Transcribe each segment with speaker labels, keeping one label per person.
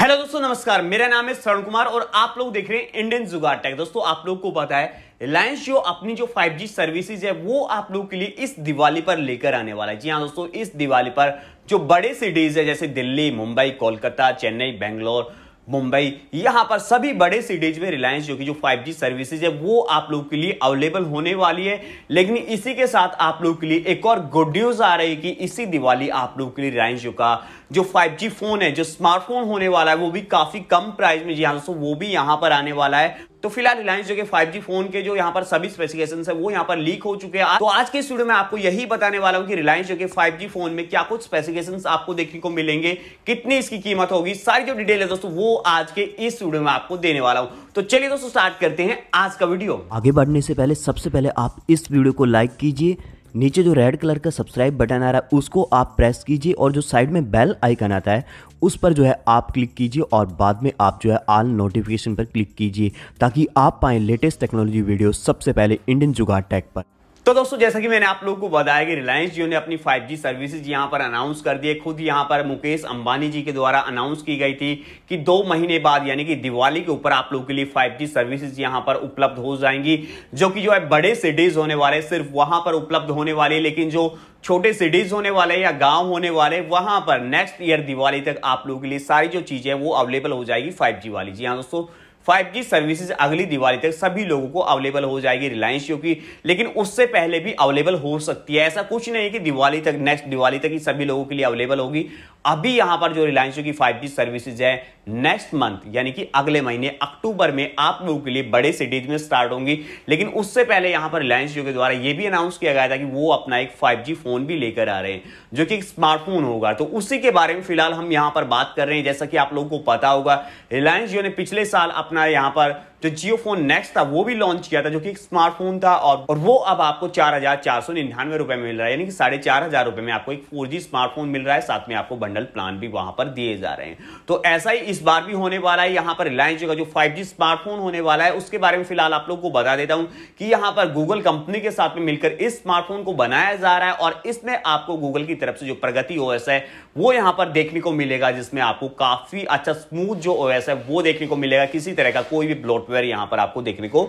Speaker 1: hello दोस्तों नमस्कार मेरा नाम है शरण कुमार और आप लोग देख रहे हैं इंडियन जुगाड़ टेक दोस्तों आप लोग को पता है रिलायंस जो अपनी जो 5G सर्विसेज है वो आप लोग के लिए इस दिवाली पर लेकर आने वाला है जी हाँ दोस्तों इस दिवाली पर जो बड़े सिटीज है जैसे दिल्ली मुंबई कोलकाता चेन्नई बेंगलोर मुंबई यहां पर सभी बड़े सिटीज में रिलायंस जो कि जो 5G सर्विसेज है वो आप लोग के लिए अवेलेबल होने वाली है लेकिन इसी के साथ आप लोग के लिए एक और गुड न्यूज आ रही है कि इसी दिवाली आप लोग के लिए रिलायंस जो का जो 5G फोन है जो स्मार्टफोन होने वाला है वो भी काफी कम प्राइस में जी हाँ दोस्तों वो भी यहां पर आने वाला है तो फिलहाल रिलायंस जो कि 5G फोन के जो यहाँ पर सभी स्पेसिफिकेशन है वो यहाँ पर लीक हो चुके हैं तो आज के स्टूडियो में आपको यही बताने वाला हूँ कि रिलायंस जो कि 5G फोन में क्या कुछ स्पेसिफिकेशन आपको देखने को मिलेंगे कितनी इसकी कीमत होगी सारी जो डिटेल है दोस्तों वो आज के इस वीडियो में आपको देने वाला हूँ तो चलिए दोस्तों स्टार्ट करते हैं आज का वीडियो आगे बढ़ने से पहले सबसे पहले आप इस वीडियो को लाइक कीजिए नीचे जो रेड कलर का सब्सक्राइब बटन आ रहा है उसको आप प्रेस कीजिए और जो साइड में बेल आइकन आता है उस पर जो है आप क्लिक कीजिए और बाद में आप जो है आल नोटिफिकेशन पर क्लिक कीजिए ताकि आप पाएँ लेटेस्ट टेक्नोलॉजी वीडियो सबसे पहले इंडियन जुगाड़ टैग पर तो दोस्तों जैसा कि मैंने आप लोगों को बताया कि रिलायंस जियो ने अपनी 5G जी सर्विसेज यहां पर अनाउंस कर दिए खुद यहां पर मुकेश अंबानी जी के द्वारा अनाउंस की गई थी कि दो महीने बाद यानी कि दिवाली के ऊपर आप लोगों के लिए 5G जी सर्विसेज यहां पर उपलब्ध हो जाएंगी जो कि जो है बड़े सिटीज होने वाले सिर्फ वहां पर उपलब्ध होने वाले लेकिन जो छोटे सिटीज होने वाले या गांव होने वाले वहां पर नेक्स्ट ईयर दिवाली तक आप लोगों के लिए सारी जो चीजें वो अवेलेबल हो जाएगी 5G वाली जी हाँ दोस्तों 5G सर्विसेज अगली दिवाली तक सभी लोगों को अवेलेबल हो जाएगी रिलायंस जियो की लेकिन उससे पहले भी अवेलेबल हो सकती है ऐसा कुछ नहीं कि दिवाली तक नेक्स्ट दिवाली तक ही सभी लोगों के लिए अवेलेबल होगी अभी यहां पर जो रिलायंस की 5G सर्विसेज है नेक्स्ट मंथ यानी कि अगले महीने अक्टूबर में आप लोगों के लिए बड़े सिटीज में स्टार्ट होंगी लेकिन उससे पहले यहां पर रिलायंस जियो के द्वारा यह भी अनाउंस किया गया था कि वो अपना एक 5G फोन भी लेकर आ रहे हैं जो कि स्मार्टफोन होगा तो उसी के बारे में फिलहाल हम यहां पर बात कर रहे हैं जैसा कि आप लोगों को पता होगा रिलायंस जियो ने पिछले साल अपना यहाँ पर जो तो जियो फोन नेक्स्ट था वो भी लॉन्च किया था जो कि स्मार्टफोन था और, और वो अब आपको चार हजार चार सौ निन्यानवे रुपए में मिल रहा है यानी कि साढ़े चार हजार रुपए में आपको एक फोर जी स्मार्टफोन मिल रहा है साथ में आपको बंडल प्लान भी वहां पर दिए जा रहे हैं तो ऐसा ही इस बार भी होने वाला है यहाँ पर रिलायंस का जो फाइव स्मार्टफोन होने वाला है उसके बारे में फिलहाल आप लोग को बता देता हूँ कि यहाँ पर गूगल कंपनी के साथ में मिलकर इस स्मार्टफोन को बनाया जा रहा है और इसमें आपको गूगल की तरफ से जो प्रगति ओएस है वो यहाँ पर देखने को मिलेगा जिसमें आपको काफी अच्छा स्मूथ जो ओएस है वो देखने को मिलेगा किसी तरह का कोई भी ब्लॉट सॉफ्टवेयर यहां पर आपको देखने को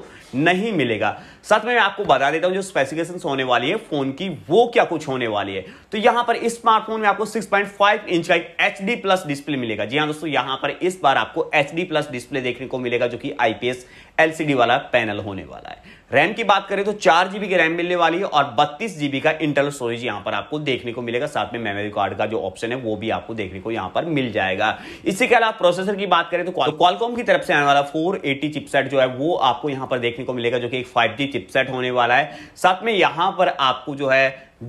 Speaker 1: नहीं मिलेगा साथ में मैं आपको बता देता हूं जो स्पेसिफिकेशन होने वाली है फोन की वो क्या कुछ होने वाली है तो यहां पर इस स्मार्टफोन में आपको 6.5 इंच का एक एच प्लस डिस्प्ले मिलेगा जी हाँ दोस्तों यहां पर इस बार आपको एच प्लस डिस्प्ले देखने को मिलेगा जो कि आईपीएस एलसीडी वाला पैनल होने वाला है रैम की बात करें तो चार जीबी की रैम मिलने वाली है और बत्तीस जीबी का इंटरनल स्टोरेज यहां पर आपको देखने को मिलेगा साथ में मेमोरी कार्ड का जो ऑप्शन है वो भी आपको देखने को यहां पर मिल जाएगा इसी के अलावा प्रोसेसर की बात करें तो क्वालकॉम तो की तरफ से आने वाला फोर एटी चिपसेट जो है वो आपको यहां पर देखने को मिलेगा जो कि एक 5G चिपसेट होने वाला है साथ में यहां पर आपको जो है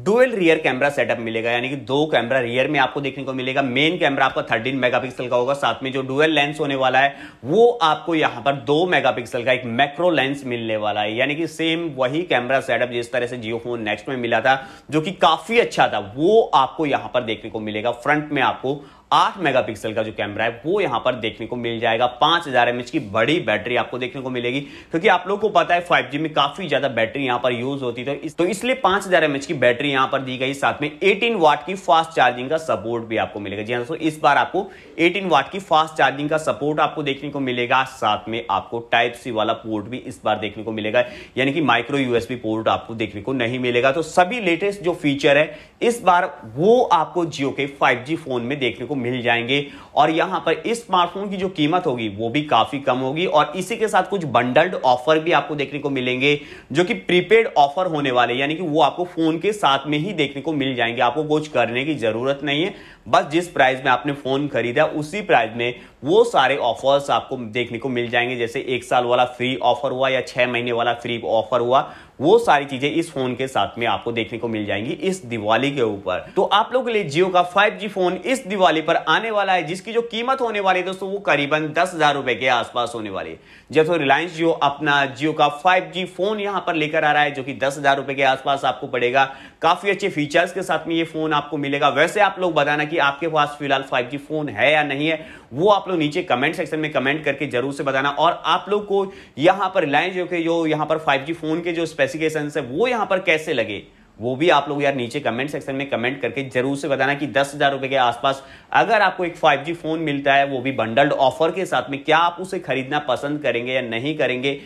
Speaker 1: डुअल रियर कैमरा सेटअप मिलेगा यानी कि दो कैमरा रियर में आपको देखने को मिलेगा मेन कैमरा आपका 13 मेगापिक्सल का होगा साथ में जो डुअल लेंस होने वाला है वो आपको यहां पर दो मेगापिक्सल का एक मैक्रो लेंस मिलने वाला है यानी कि सेम वही कैमरा सेटअप जिस तरह से जियो फोन नेक्स्ट में मिला था जो कि काफी अच्छा था वो आपको यहां पर देखने को मिलेगा फ्रंट में आपको आठ मेगापिक्सल का जो कैमरा है वो यहां पर देखने को मिल जाएगा पांच हजार एमएच की बड़ी बैटरी आपको देखने को मिलेगी क्योंकि आप लोगों को पता है फाइव में काफी ज्यादा बैटरी यहां पर यूज होती है तो, तो इसलिए पांच हजार एमएच की बैटरी यहां पर दी गई साथ में एटीन वाट की फास्ट चार्जिंग का सपोर्ट भी आपको मिलेगा जी हाँ दोस्तों इस बार आपको एटीन वाट की फास्ट चार्जिंग का सपोर्ट आपको देखने को मिलेगा साथ में आपको टाइप सी वाला पोर्ट भी इस बार देखने को मिलेगा यानी कि माइक्रो यूएसबी पोर्ट आपको देखने को नहीं मिलेगा तो सभी लेटेस्ट जो फीचर है इस बार वो आपको जियो के फाइव फोन में देखने को मिल जाएंगे और यहां पर इस स्मार्टफोन की जो कीमत होगी वो भी काफ़ी कम होगी और इसी के साथ कुछ बंडल्ड ऑफर भी आपको देखने को मिलेंगे जो कि प्रीपेड ऑफर होने वाले यानी कि वो आपको फ़ोन के साथ में ही देखने को मिल जाएंगे आपको कुछ करने की ज़रूरत नहीं है बस जिस प्राइस में आपने फ़ोन खरीदा उसी प्राइस में वो सारे ऑफर्स आपको देखने को मिल जाएंगे जैसे एक साल वाला फ्री ऑफर हुआ या छह महीने वाला फ्री ऑफर हुआ वो सारी चीजें इस फोन के साथ में आपको देखने को मिल जाएंगी इस दिवाली के ऊपर तो आप लोगों के लिए जियो का 5G फोन इस दिवाली पर आने वाला है जिसकी जो कीमत होने वाली है दोस्तों वो करीबन दस हजार रुपए के आसपास होने वाली है जैसे रिलायंस जियो अपना जियो का 5G फोन यहां पर लेकर आ रहा है जो कि दस हजार रुपए के आसपास आपको पड़ेगा काफी अच्छे फीचर्स के साथ में ये फोन आपको मिलेगा वैसे आप लोग बताना कि आपके पास फिलहाल फाइव फोन है या नहीं है वो आप लोग नीचे कमेंट सेक्शन में कमेंट करके जरूर से बताना और आप लोग को यहां पर रिलायंस जियो के जो यहां पर फाइव फोन के जो स्पेसिफिकेशन है वो यहां पर कैसे लगे वो भी आप लोग यार नीचे कमेंट सेक्शन में कमेंट करके जरूर से बताना कि दस हजार रुपए के आसपास अगर आपको एक 5G फोन मिलता है वो भी बंडल्ड ऑफर के साथ में क्या आप उसे खरीदना पसंद करेंगे या नहीं करेंगे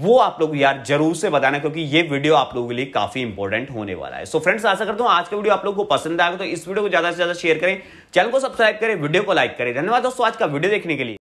Speaker 1: वो आप लोग यार जरूर से बताना क्योंकि ये वीडियो आप लोगों के लिए काफी इंपॉर्टेंट होने वाला है सो so फ्रेंड्स आशा करता हूं आज का वीडियो आप लोगों को पसंद आएगा तो इस वीडियो को ज्यादा से ज्यादा शेयर करें चैनल को सब्सक्राइब करें वीडियो को लाइक करें धन्यवाद दोस्तों आज का वीडियो देखने के लिए